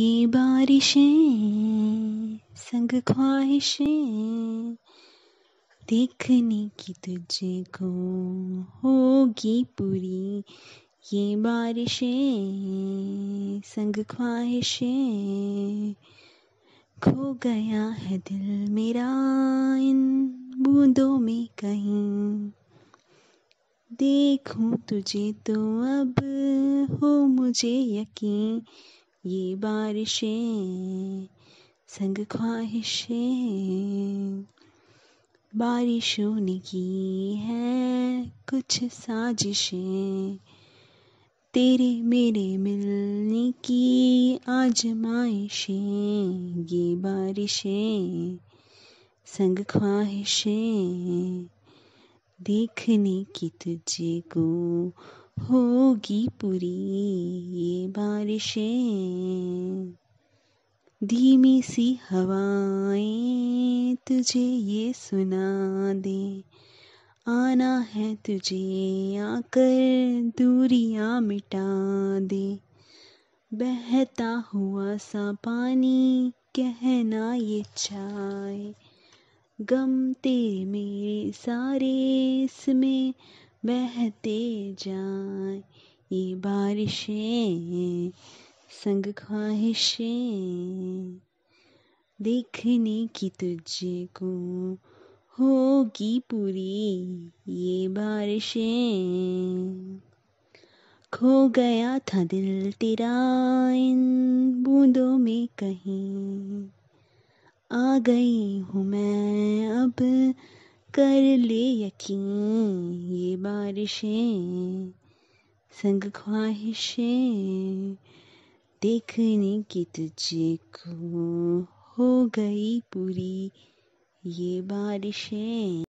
ये बारिशें संग ख्वाहिशें देखने की तुझे को होगी पूरी ये बारिशें संग ख्वाहिशें खो गया है दिल मेरा इन बूंदों में कहीं देखूं तुझे तो अब हो मुझे यकीन ये बारिशें संग ख्वाहिशें बारिश होने की है कुछ साजिशें तेरे मेरे मिलने की आजमाइशें ये बारिशें संग ख्वाहिशें देखने की तुझे को होगी पूरी ये बारिशें धीमी सी हवाएं तुझे ये सुना दे आना है तुझे आकर दूरियां मिटा दे बहता हुआ सा पानी कहना ये चाहे गम तेरे मेरे सारे इसमें बहते जाए ये बारिशें संग ख्वाहिशें देखने की तुझे को होगी पूरी ये बारिशें खो गया था दिल तेरा इन बूंदों में कहीं आ गई हूँ मैं अब कर ले यकीन बारिशें संग ख्वाहिशें देखने की तुझे को हो गई पूरी ये बारिशें